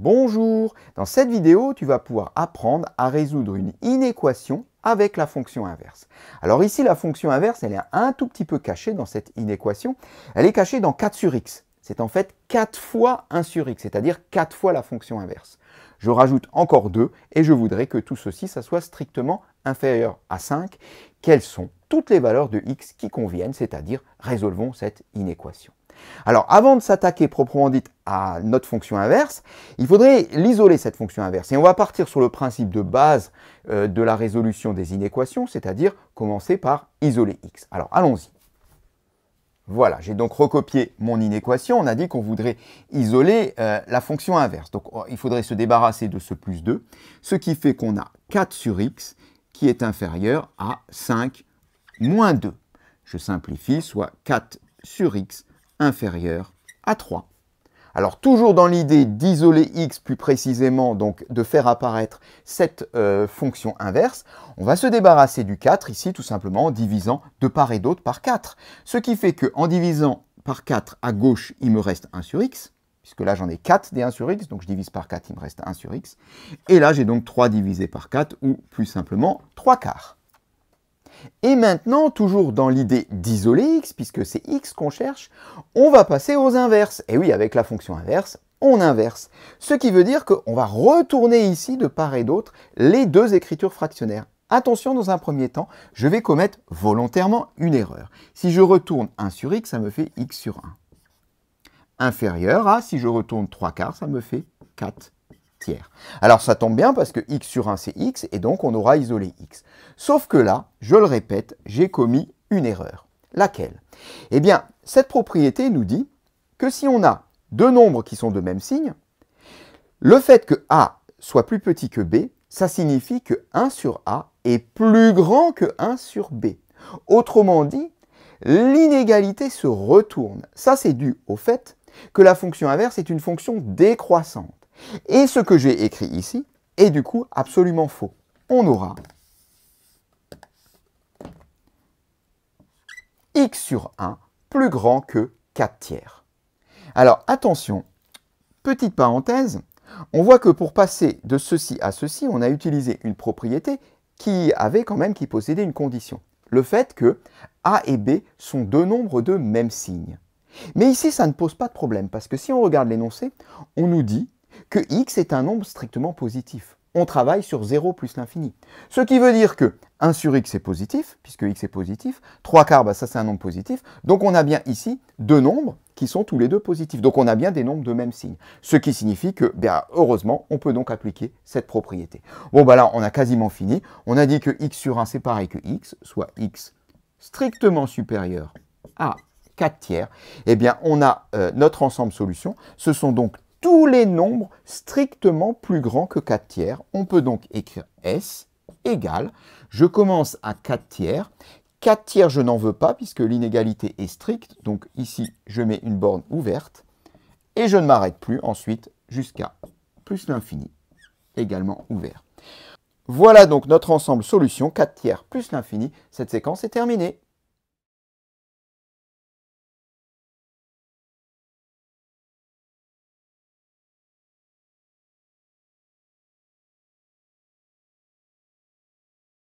Bonjour Dans cette vidéo, tu vas pouvoir apprendre à résoudre une inéquation avec la fonction inverse. Alors ici, la fonction inverse, elle est un tout petit peu cachée dans cette inéquation. Elle est cachée dans 4 sur x. C'est en fait 4 fois 1 sur x, c'est-à-dire 4 fois la fonction inverse. Je rajoute encore 2 et je voudrais que tout ceci, ça soit strictement inférieur à 5. Quelles sont toutes les valeurs de x qui conviennent, c'est-à-dire résolvons cette inéquation. Alors avant de s'attaquer proprement dite à notre fonction inverse, il faudrait l'isoler cette fonction inverse. Et on va partir sur le principe de base euh, de la résolution des inéquations, c'est-à-dire commencer par isoler x. Alors allons-y. Voilà, j'ai donc recopié mon inéquation. On a dit qu'on voudrait isoler euh, la fonction inverse. Donc oh, il faudrait se débarrasser de ce plus 2, ce qui fait qu'on a 4 sur x qui est inférieur à 5 moins 2. Je simplifie, soit 4 sur x inférieur à 3. Alors toujours dans l'idée d'isoler x plus précisément, donc de faire apparaître cette euh, fonction inverse, on va se débarrasser du 4 ici tout simplement en divisant de part et d'autre par 4. Ce qui fait qu'en divisant par 4 à gauche, il me reste 1 sur x, puisque là j'en ai 4 des 1 sur x, donc je divise par 4, il me reste 1 sur x. Et là j'ai donc 3 divisé par 4, ou plus simplement 3 quarts. Et maintenant, toujours dans l'idée d'isoler x, puisque c'est x qu'on cherche, on va passer aux inverses. Et oui, avec la fonction inverse, on inverse. Ce qui veut dire qu'on va retourner ici, de part et d'autre, les deux écritures fractionnaires. Attention, dans un premier temps, je vais commettre volontairement une erreur. Si je retourne 1 sur x, ça me fait x sur 1. Inférieur à, si je retourne 3 quarts, ça me fait 4 alors ça tombe bien parce que x sur 1 c'est x et donc on aura isolé x. Sauf que là, je le répète, j'ai commis une erreur. Laquelle Eh bien, cette propriété nous dit que si on a deux nombres qui sont de même signe, le fait que A soit plus petit que B, ça signifie que 1 sur A est plus grand que 1 sur B. Autrement dit, l'inégalité se retourne. Ça, c'est dû au fait que la fonction inverse est une fonction décroissante. Et ce que j'ai écrit ici est du coup absolument faux. On aura x sur 1 plus grand que 4 tiers. Alors attention, petite parenthèse, on voit que pour passer de ceci à ceci, on a utilisé une propriété qui avait quand même, qui possédait une condition. Le fait que A et B sont deux nombres de même signe. Mais ici, ça ne pose pas de problème, parce que si on regarde l'énoncé, on nous dit que x est un nombre strictement positif. On travaille sur 0 plus l'infini. Ce qui veut dire que 1 sur x est positif, puisque x est positif, 3 quarts, bah, ça c'est un nombre positif, donc on a bien ici deux nombres qui sont tous les deux positifs. Donc on a bien des nombres de même signe. Ce qui signifie que, bien, bah, heureusement, on peut donc appliquer cette propriété. Bon, bah là, on a quasiment fini. On a dit que x sur 1, c'est pareil que x, soit x strictement supérieur à 4 tiers, eh bien, on a euh, notre ensemble solution. Ce sont donc tous les nombres strictement plus grands que 4 tiers. On peut donc écrire S égale, je commence à 4 tiers, 4 tiers je n'en veux pas puisque l'inégalité est stricte, donc ici je mets une borne ouverte, et je ne m'arrête plus ensuite jusqu'à plus l'infini, également ouvert. Voilà donc notre ensemble solution, 4 tiers plus l'infini, cette séquence est terminée.